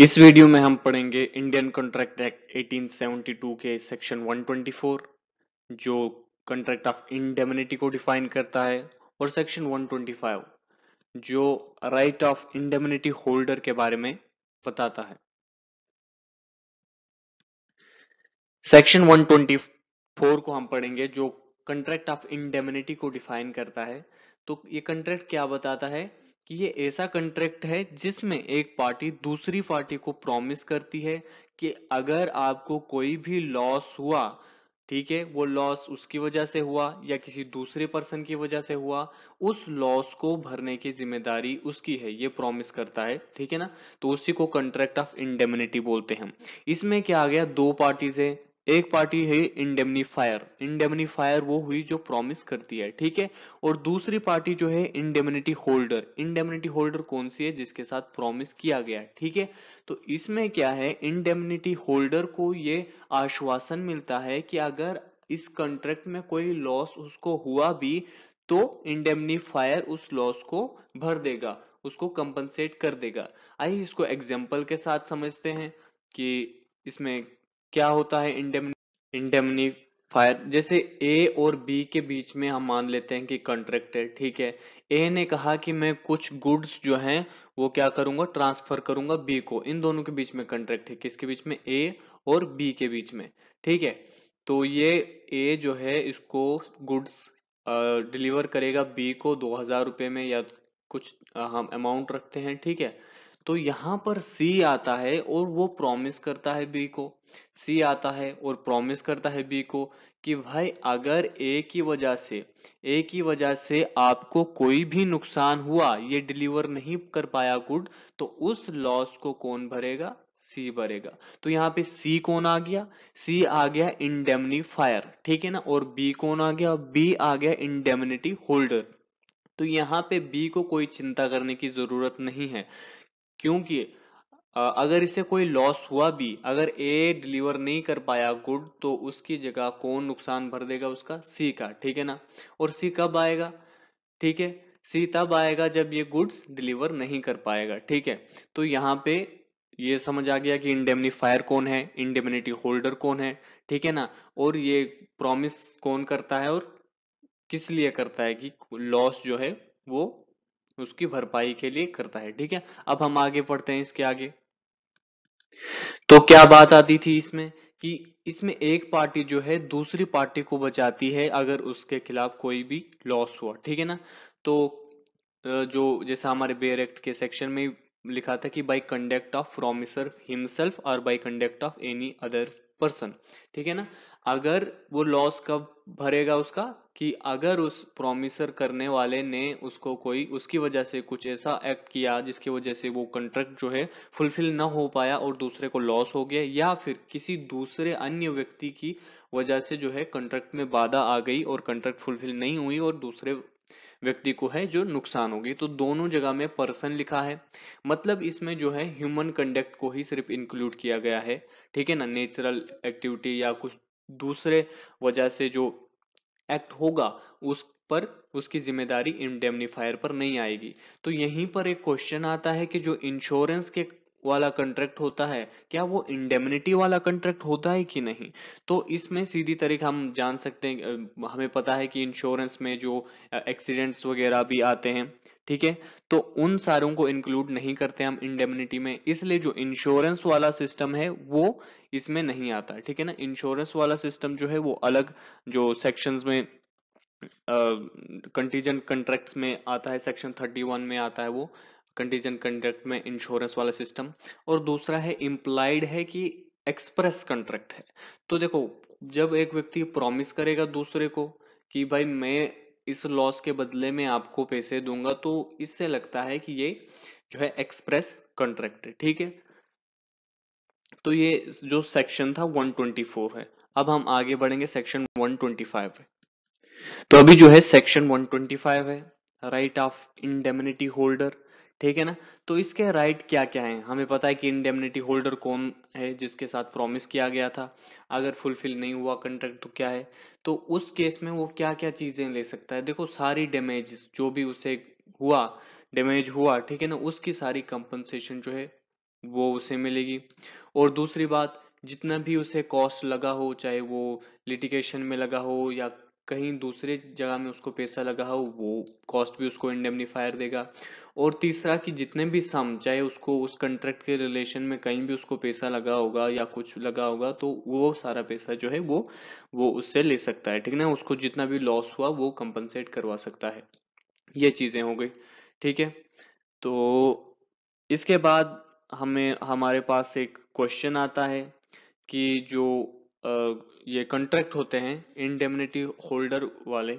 इस वीडियो में हम पढ़ेंगे इंडियन कॉन्ट्रैक्ट एक्ट 1872 के सेक्शन 124 जो कॉन्ट्रैक्ट ऑफ इंडेमिनिटी को डिफाइन करता है और सेक्शन 125 जो राइट ऑफ इंडेमिनिटी होल्डर के बारे में बताता है सेक्शन 124 को हम पढ़ेंगे जो कॉन्ट्रैक्ट ऑफ इंडेमिनिटी को डिफाइन करता है तो ये कॉन्ट्रैक्ट क्या बताता है कि ये ऐसा कंट्रैक्ट है जिसमें एक पार्टी दूसरी पार्टी को प्रॉमिस करती है कि अगर आपको कोई भी लॉस हुआ ठीक है वो लॉस उसकी वजह से हुआ या किसी दूसरे पर्सन की वजह से हुआ उस लॉस को भरने की जिम्मेदारी उसकी है ये प्रॉमिस करता है ठीक है ना तो उसी को कंट्रैक्ट ऑफ इंडेमिनिटी बोलते हैं इसमें क्या आ गया दो पार्टीज है एक पार्टी है इंडेमनीफायर इंडेमनीफायर वो हुई जो प्रॉमिस करती है ठीक है और दूसरी पार्टी जो है इंडेमनिटी होल्डर इंडेमनिटी होल्डर कौन सी है जिसके साथ प्रॉमिस किया गया ठीक है तो इसमें क्या है इंडेमनिटी होल्डर को ये आश्वासन मिलता है कि अगर इस कॉन्ट्रैक्ट में कोई लॉस उसको हुआ भी तो इंडेमनीफायर उस लॉस को भर देगा उसको कंपनसेट कर देगा आइए इसको एग्जाम्पल के साथ समझते हैं कि इसमें क्या होता है इंडेमनीफायर जैसे ए और बी के बीच में हम मान लेते हैं कि कॉन्ट्रैक्ट है ठीक है ए ने कहा कि मैं कुछ गुड्स जो हैं वो क्या करूंगा ट्रांसफर करूंगा बी को इन दोनों के बीच में कॉन्ट्रैक्ट है किसके बीच में ए और बी के बीच में ठीक है तो ये ए जो है इसको गुड्स डिलीवर करेगा बी को दो हजार रुपए में या कुछ हम अमाउंट रखते हैं ठीक है तो यहाँ पर सी आता है और वो प्रॉमिस करता है बी को सी आता है और प्रॉमिस करता है बी को कि भाई अगर ए की वजह से ए की वजह से आपको कोई भी नुकसान हुआ ये डिलीवर नहीं कर पाया गुड तो उस लॉस को कौन भरेगा सी भरेगा तो यहाँ पे सी कौन आ गया सी आ गया इंडेमनीफायर ठीक है ना और बी कौन आ गया बी आ गया इंडेमनिटी होल्डर तो यहाँ पे बी को कोई चिंता करने की जरूरत नहीं है क्योंकि अगर इसे कोई लॉस हुआ भी अगर ए डिलीवर नहीं कर पाया गुड तो उसकी जगह कौन नुकसान भर देगा उसका सी का ठीक है ना और सी कब आएगा ठीक है सी तब आएगा जब ये गुड्स डिलीवर नहीं कर पाएगा ठीक है तो यहाँ पे ये समझ आ गया कि इंडेमनीफायर कौन है इंडेमनिटी होल्डर कौन है ठीक है ना और ये प्रॉमिस कौन करता है और किस लिए करता है कि लॉस जो है वो उसकी भरपाई के लिए करता है ठीक है अब हम आगे पढ़ते हैं इसके आगे तो क्या बात आती थी इसमें कि इसमें एक पार्टी जो है दूसरी पार्टी को बचाती है अगर उसके खिलाफ कोई भी लॉस हुआ ठीक है ना तो जो जैसा हमारे बेयर एक्ट के सेक्शन में लिखा था कि by conduct of promisor himself और by conduct of any other person ठीक है ना अगर वो लॉस कब भरेगा उसका कि अगर उस प्रोमिसर करने वाले ने उसको कोई उसकी वजह से कुछ ऐसा एक्ट किया जिसकी वजह से वो कंट्रैक्ट जो है फुलफिल ना हो पाया और दूसरे को लॉस हो गया या फिर किसी दूसरे अन्य व्यक्ति की वजह से जो है कंट्रैक्ट में बाधा आ गई और कंट्रैक्ट फुलफिल नहीं हुई और दूसरे व्यक्ति को है जो नुकसान होगी तो दोनों जगह में पर्सन लिखा है मतलब इसमें जो है ह्यूमन कंडक्ट को ही सिर्फ इंक्लूड किया गया है ठीक है ना नेचुरल एक्टिविटी या कुछ दूसरे वजह से जो एक्ट होगा उस पर उसकी जिम्मेदारी इंडेमनीफायर पर नहीं आएगी तो यहीं पर एक क्वेश्चन आता है कि जो इंश्योरेंस के वाला कंट्रैक्ट होता है क्या वो इंडेमनिटी वाला कंट्रैक्ट होता है कि नहीं तो इसमें सीधी तरीके हम जान सकते हैं हमें पता है कि इंश्योरेंस में जो एक्सीडेंट्स वगैरह भी आते हैं ठीक है तो उन सारों को इंक्लूड नहीं करते हम इंडेमिनिटी में इसलिए जो इंश्योरेंस वाला सिस्टम है वो इसमें नहीं आता ठीक है ना इंश्योरेंस वाला सिस्टम जो है वो अलग जो सेक्शंस में कंटीजेंट uh, कंट्रैक्ट्स में आता है सेक्शन 31 में आता है वो कंटीजेंट कंट्रैक्ट में इंश्योरेंस वाला सिस्टम और दूसरा है इम्प्लाइड है कि एक्सप्रेस कंट्रैक्ट है तो देखो जब एक व्यक्ति प्रॉमिस करेगा दूसरे को कि भाई मैं इस लॉस के बदले में आपको पैसे दूंगा तो इससे लगता है कि ये जो है एक्सप्रेस कॉन्ट्रैक्ट है ठीक है तो ये जो सेक्शन था 124 है अब हम आगे बढ़ेंगे सेक्शन 125 है तो अभी जो है सेक्शन 125 है राइट ऑफ इंडेमिनिटी होल्डर ठीक है ना तो इसके राइट क्या क्या हैं हमें पता है कि इंडेमनिटी होल्डर कौन है जिसके साथ प्रॉमिस किया गया था अगर फुलफिल नहीं हुआ कंट्रैक्ट तो क्या है तो उस केस में वो क्या क्या चीजें ले सकता है देखो सारी डैमेज जो भी उसे हुआ डैमेज हुआ ठीक है ना उसकी सारी कंपनसेशन जो है वो उसे मिलेगी और दूसरी बात जितना भी उसे कॉस्ट लगा हो चाहे वो लिटिगेशन में लगा हो या कहीं दूसरे जगह में उसको पैसा लगा हो वो कॉस्ट भी उसको इंडेमनीफायर देगा और तीसरा कि जितने भी सम चाहे उसको उस कंट्रैक्ट के रिलेशन में कहीं भी उसको पैसा लगा होगा या कुछ लगा होगा तो वो सारा पैसा जो है वो वो उससे ले सकता है ठीक ना उसको जितना भी लॉस हुआ वो कंपनसेट करवा सकता है ये चीज़ें हो गई ठीक है तो इसके बाद हमें हमारे पास एक क्वेश्चन आता है कि जो ये कंट्रैक्ट होते हैं इंडेमनिटी होल्डर वाले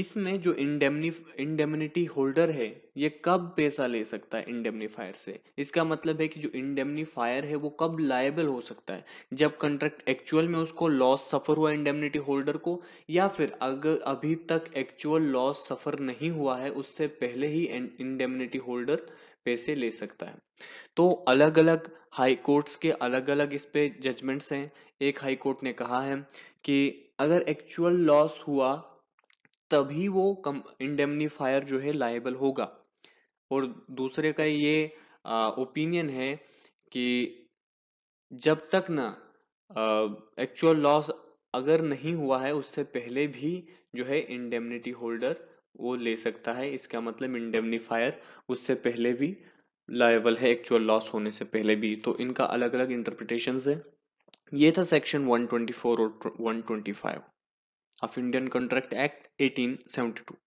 इसमें जो इंडेमनी इंडेमनिटी होल्डर है ये कब पैसा ले सकता है इंडेमनीफायर से इसका मतलब है कि जो इंडेमनीफायर है वो कब लायबल हो सकता है जब कंट्रैक्ट एक्चुअल में उसको लॉस सफर हुआ इंडेमनिटी होल्डर को या फिर अगर अभी तक एक्चुअल लॉस सफर नहीं हुआ है उससे पहले ही इंडेमनिटी होल्डर पैसे ले सकता है तो अलग अलग हाई कोर्ट्स के अलग अलग इस पे जजमेंट्स हैं एक हाई कोर्ट ने कहा है कि अगर एक्चुअल लॉस हुआ तभी वो कम इंडेमनीफायर जो है लाइबल होगा और दूसरे का ये ओपिनियन है कि जब तक ना एक्चुअल लॉस अगर नहीं हुआ है उससे पहले भी जो है इंडेमनिटी होल्डर वो ले सकता है इसका मतलब इंडेमनीफायर उससे पहले भी लाइबल है एक्चुअल लॉस होने से पहले भी तो इनका अलग अलग इंटरप्रिटेशन है ये था सेक्शन 124 और 125 ऑफ इंडियन कॉन्ट्रैक्ट एक्ट 1872